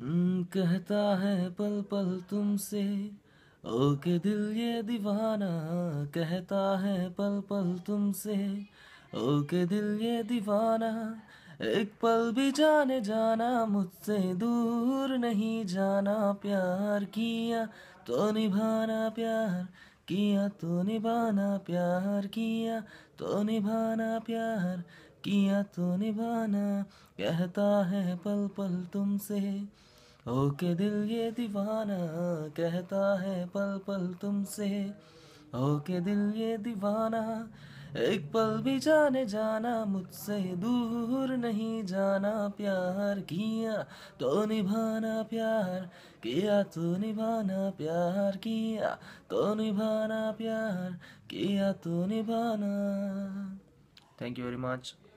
हम्म, कहता है पल पल तुमसे ओ के दिल ये दीवाना कहता है पल पल तुमसे ओ के दिल ये दीवाना एक पल भी जाने जाना मुझसे दूर नहीं जाना प्यार किया तो निभाना प्यार किया तो निभाना प्यार किया तो निभाना प्यार किया तो निभाना कहता है पल पल तुमसे ओके दिल ये दीवाना कहता है पल पल तुमसे ओके दिल ये दीवाना एक पल भी जाने जाना मुझसे दूर नहीं जाना प्यार किया तो निभाना प्यार किया तो निभाना प्यार किया तो निभाना प्यार किया तो निभाना थैंक यू वेरी मच